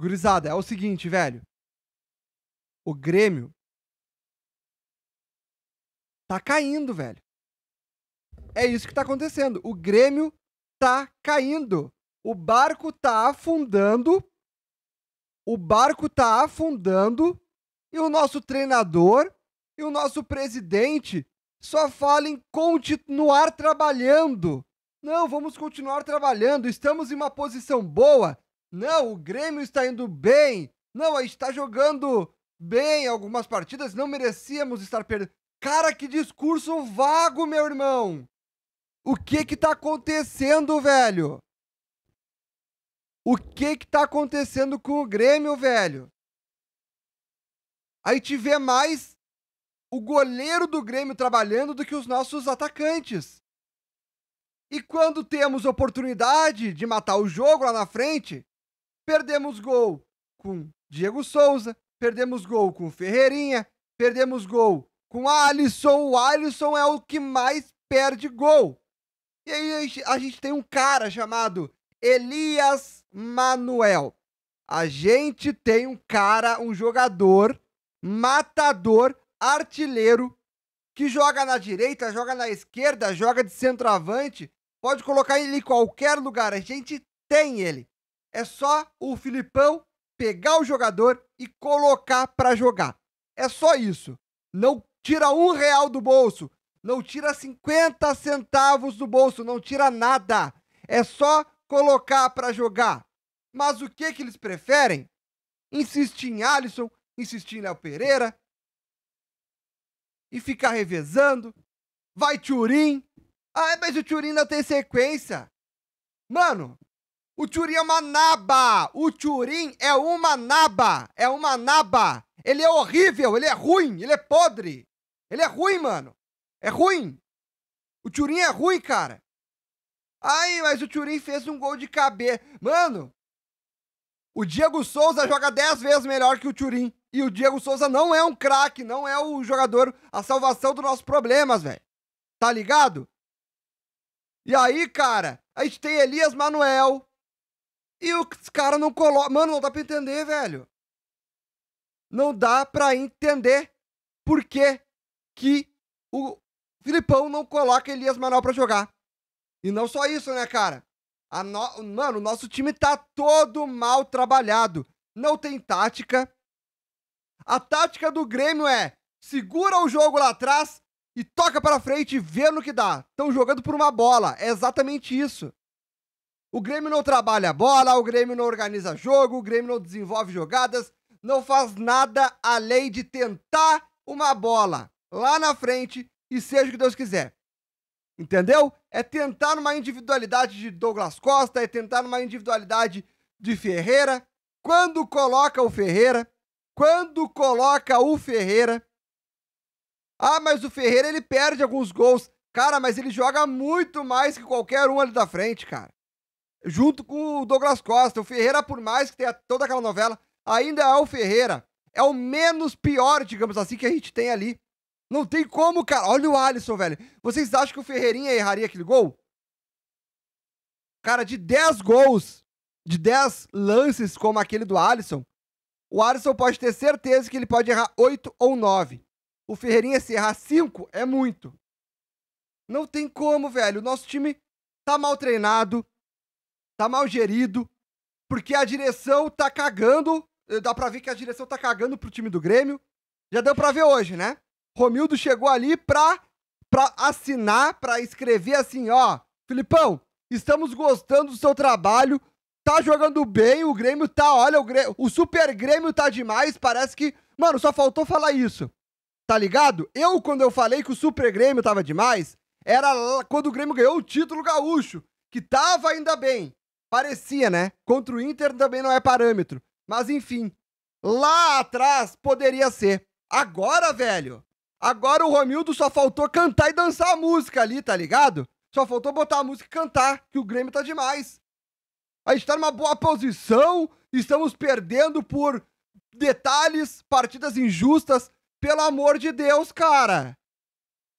Gurizada, é o seguinte, velho. O Grêmio tá caindo, velho. É isso que tá acontecendo. O Grêmio tá caindo. O barco tá afundando. O barco tá afundando. E o nosso treinador e o nosso presidente só falam em continuar trabalhando. Não, vamos continuar trabalhando. Estamos em uma posição boa. Não, o Grêmio está indo bem. Não, a gente está jogando bem algumas partidas. Não merecíamos estar perdendo. Cara, que discurso vago, meu irmão. O que que tá acontecendo, velho? O que que tá acontecendo com o Grêmio, velho? Aí te vê mais o goleiro do Grêmio trabalhando do que os nossos atacantes. E quando temos oportunidade de matar o jogo lá na frente, Perdemos gol com Diego Souza, perdemos gol com Ferreirinha, perdemos gol com Alisson. O Alisson é o que mais perde gol. E aí a gente tem um cara chamado Elias Manuel. A gente tem um cara, um jogador, matador, artilheiro, que joga na direita, joga na esquerda, joga de centroavante. Pode colocar ele em qualquer lugar. A gente tem ele. É só o Filipão pegar o jogador e colocar para jogar. É só isso. Não tira um real do bolso, não tira 50 centavos do bolso, não tira nada. É só colocar para jogar. Mas o que que eles preferem? Insistir em Alisson, insistir em Léo Pereira e ficar revezando. Vai Turim. Ah, mas o Turim não tem sequência. Mano, o Turim é uma naba. O Turim é uma naba. É uma naba. Ele é horrível, ele é ruim, ele é podre. Ele é ruim, mano. É ruim. O Turim é ruim, cara. Ai, mas o Turim fez um gol de cabeça. Mano, o Diego Souza joga 10 vezes melhor que o Turim. E o Diego Souza não é um craque, não é o jogador, a salvação dos nossos problemas, velho. Tá ligado? E aí, cara, a gente tem Elias Manuel, e os cara não coloca. Mano, não dá pra entender, velho. Não dá pra entender por que, que o Filipão não coloca Elias Manuel pra jogar. E não só isso, né, cara? No... Mano, o nosso time tá todo mal trabalhado. Não tem tática. A tática do Grêmio é segura o jogo lá atrás e toca para frente e vê no que dá. Estão jogando por uma bola. É exatamente isso. O Grêmio não trabalha a bola, o Grêmio não organiza jogo, o Grêmio não desenvolve jogadas, não faz nada além de tentar uma bola lá na frente e seja o que Deus quiser. Entendeu? É tentar numa individualidade de Douglas Costa, é tentar numa individualidade de Ferreira. Quando coloca o Ferreira, quando coloca o Ferreira. Ah, mas o Ferreira ele perde alguns gols. Cara, mas ele joga muito mais que qualquer um ali da frente, cara junto com o Douglas Costa. O Ferreira, por mais que tenha toda aquela novela, ainda é o Ferreira. É o menos pior, digamos assim, que a gente tem ali. Não tem como, cara. Olha o Alisson, velho. Vocês acham que o Ferreirinha erraria aquele gol? Cara, de 10 gols, de 10 lances como aquele do Alisson, o Alisson pode ter certeza que ele pode errar 8 ou 9. O Ferreirinha, se errar 5, é muito. Não tem como, velho. O nosso time tá mal treinado, tá mal gerido, porque a direção tá cagando. Eh, dá pra ver que a direção tá cagando pro time do Grêmio. Já deu pra ver hoje, né? Romildo chegou ali pra, pra assinar, pra escrever assim, ó. Filipão, estamos gostando do seu trabalho. Tá jogando bem, o Grêmio tá, olha, o, Grêmio, o Super Grêmio tá demais. Parece que. Mano, só faltou falar isso. Tá ligado? Eu, quando eu falei que o Super Grêmio tava demais, era quando o Grêmio ganhou o título gaúcho, que tava ainda bem. Parecia, né? Contra o Inter também não é parâmetro. Mas enfim, lá atrás poderia ser. Agora, velho, agora o Romildo só faltou cantar e dançar a música ali, tá ligado? Só faltou botar a música e cantar, que o Grêmio tá demais. A gente tá numa boa posição, estamos perdendo por detalhes, partidas injustas. Pelo amor de Deus, cara.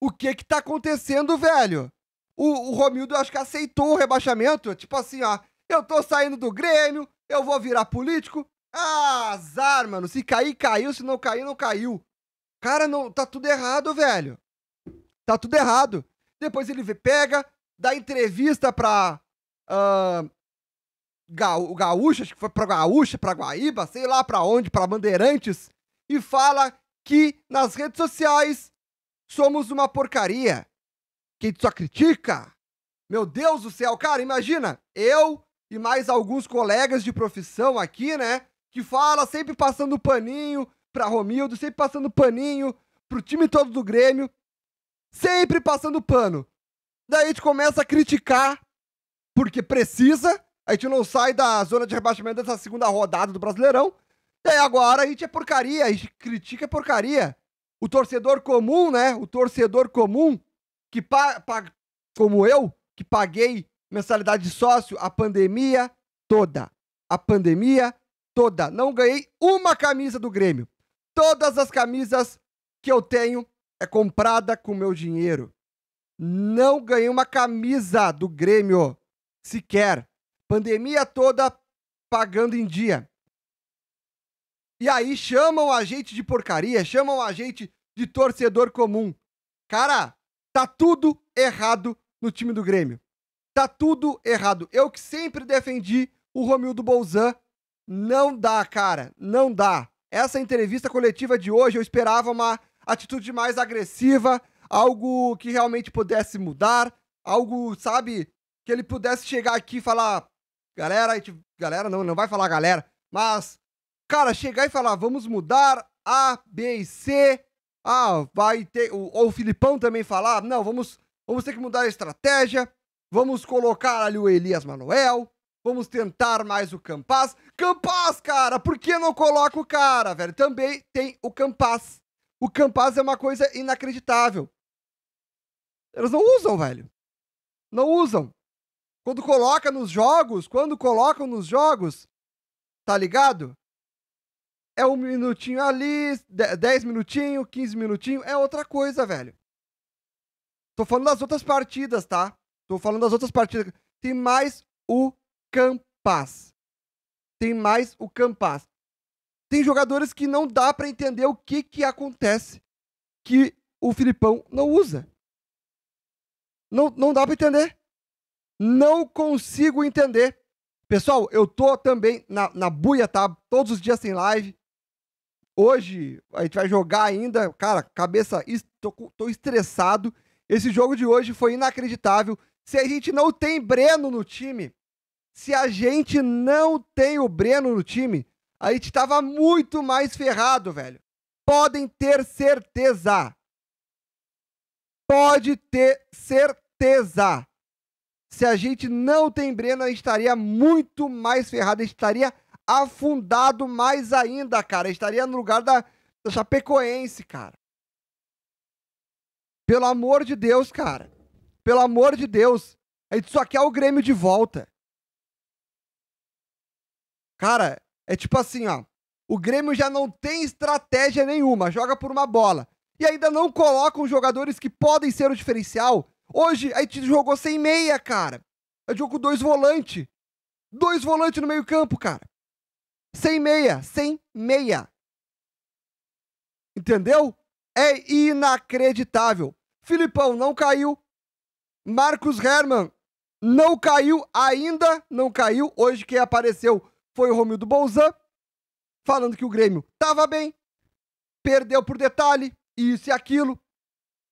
O que que tá acontecendo, velho? O, o Romildo, acho que aceitou o rebaixamento. Tipo assim, ó, eu tô saindo do Grêmio, eu vou virar político. Ah, azar, mano. Se cair, caiu. Se não cair, não caiu. Cara, não, tá tudo errado, velho. Tá tudo errado. Depois ele pega, dá entrevista pra. Uh, Ga o Gaúcha, acho que foi pra Gaúcha, pra Guaíba, sei lá pra onde, pra Bandeirantes, e fala que nas redes sociais somos uma porcaria. Que a gente só critica. Meu Deus do céu, cara, imagina. Eu, e mais alguns colegas de profissão aqui, né? Que fala sempre passando paninho pra Romildo, sempre passando paninho pro time todo do Grêmio, sempre passando pano. Daí a gente começa a criticar, porque precisa, a gente não sai da zona de rebaixamento dessa segunda rodada do Brasileirão. Daí agora a gente é porcaria, a gente critica é porcaria. O torcedor comum, né? O torcedor comum, que pa, pa como eu, que paguei mensalidade de sócio a pandemia toda. A pandemia toda. Não ganhei uma camisa do Grêmio. Todas as camisas que eu tenho é comprada com meu dinheiro. Não ganhei uma camisa do Grêmio sequer. Pandemia toda pagando em dia. E aí chamam a gente de porcaria, chamam a gente de torcedor comum. Cara, tá tudo errado no time do Grêmio. Tá tudo errado. Eu que sempre defendi o Romildo Bolzan. Não dá, cara. Não dá. Essa entrevista coletiva de hoje eu esperava uma atitude mais agressiva, algo que realmente pudesse mudar, algo, sabe, que ele pudesse chegar aqui e falar, galera, gente... galera não, não vai falar galera, mas cara, chegar e falar, vamos mudar A, B e C. Ah, vai ter ou, ou o Filipão também falar, não, vamos vamos ter que mudar a estratégia, Vamos colocar ali o Elias Manuel. Vamos tentar mais o Campaz. Campaz, cara, por que não coloca o cara, velho? Também tem o Campaz. O Campaz é uma coisa inacreditável. Eles não usam, velho. Não usam. Quando coloca nos jogos, quando colocam nos jogos, tá ligado? É um minutinho ali, dez minutinhos, quinze minutinhos, é outra coisa, velho. Tô falando das outras partidas, tá? Tô falando das outras partidas. Tem mais o Campas. Tem mais o Campas. Tem jogadores que não dá para entender o que que acontece que o Filipão não usa. Não, não dá para entender. Não consigo entender. Pessoal, eu tô também na, na buia, tá? Todos os dias tem live. Hoje a gente vai jogar ainda. Cara, cabeça, tô, tô estressado. Esse jogo de hoje foi inacreditável. Se a gente não tem Breno no time, se a gente não tem o Breno no time, a gente tava muito mais ferrado, velho. Podem ter certeza. Pode ter certeza. Se a gente não tem Breno, a gente estaria muito mais ferrado. A gente estaria afundado mais ainda, cara. A gente estaria no lugar da, da Chapecoense, cara. Pelo amor de Deus, cara. Pelo amor de Deus. A gente só quer o Grêmio de volta. Cara, é tipo assim, ó. O Grêmio já não tem estratégia nenhuma, joga por uma bola. E ainda não colocam jogadores que podem ser o diferencial. Hoje a gente jogou sem meia, cara. gente jogou com dois volantes. Dois volantes no meio-campo, cara. Sem meia, sem meia. Entendeu? É inacreditável. Filipão não caiu, Marcos Herman não caiu ainda, não caiu. Hoje quem apareceu foi o Romildo Bolzan, falando que o Grêmio tava bem, perdeu por detalhe, isso e aquilo.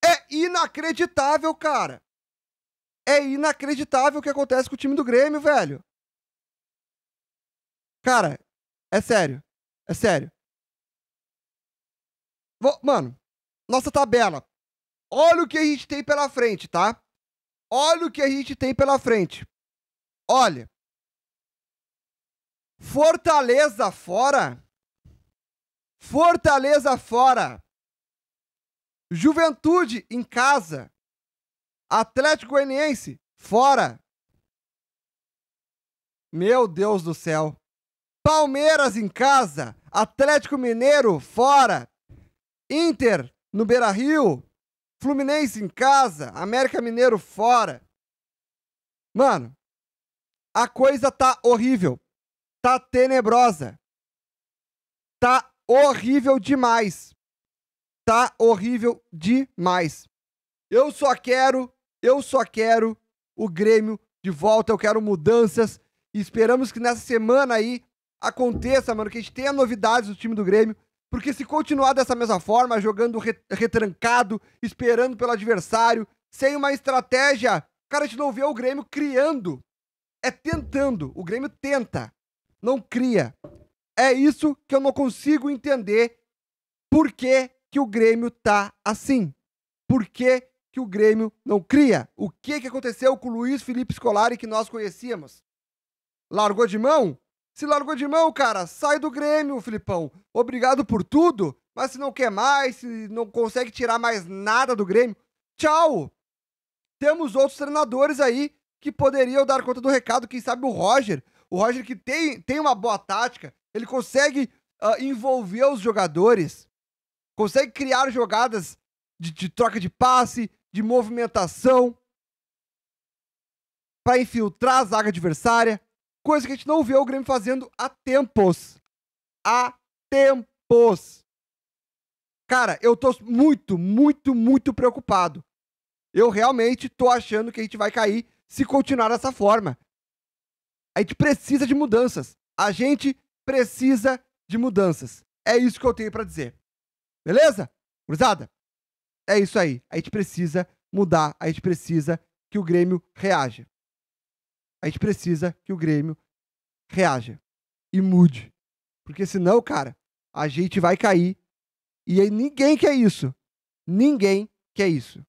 É inacreditável, cara. É inacreditável o que acontece com o time do Grêmio, velho. Cara, é sério. É sério. Vou, mano, nossa tabela. Olha o que a gente tem pela frente, tá? olha o que a gente tem pela frente. Olha. Fortaleza fora. Fortaleza fora. Juventude em casa. Atlético Goianiense fora. Meu Deus do céu. Palmeiras em casa, Atlético Mineiro fora. Inter no Beira-Rio, Fluminense em casa, América Mineiro fora. Mano, a coisa tá horrível. Tá tenebrosa. Tá horrível demais. Tá horrível demais. Eu só quero, eu só quero o Grêmio de volta, eu quero mudanças. E esperamos que nessa semana aí aconteça, mano, que a gente tenha novidades do time do Grêmio. Porque se continuar dessa mesma forma, jogando retrancado, esperando pelo adversário, sem uma estratégia, cara, a gente não vê o Grêmio criando. É tentando. O Grêmio tenta, não cria. É isso que eu não consigo entender por que, que o Grêmio tá assim. Por que, que o Grêmio não cria? O que, que aconteceu com o Luiz Felipe Scolari que nós conhecíamos? Largou de mão? Se largou de mão, cara, sai do Grêmio, Filipão. Obrigado por tudo, mas se não quer mais, se não consegue tirar mais nada do Grêmio, tchau. Temos outros treinadores aí que poderiam dar conta do recado, quem sabe o Roger. O Roger que tem, tem uma boa tática, ele consegue uh, envolver os jogadores, consegue criar jogadas de, de troca de passe, de movimentação, para infiltrar a zaga adversária. Coisa que a gente não vê o Grêmio fazendo há tempos. Há tempos. Cara, eu tô muito, muito, muito preocupado. Eu realmente tô achando que a gente vai cair se continuar dessa forma. A gente precisa de mudanças. A gente precisa de mudanças. É isso que eu tenho para dizer. Beleza? Cruzada? É isso aí. A gente precisa mudar, a gente precisa que o Grêmio reaja. A gente precisa que o Grêmio reaja e mude. Porque senão, cara, a gente vai cair. E aí ninguém quer isso. Ninguém quer isso.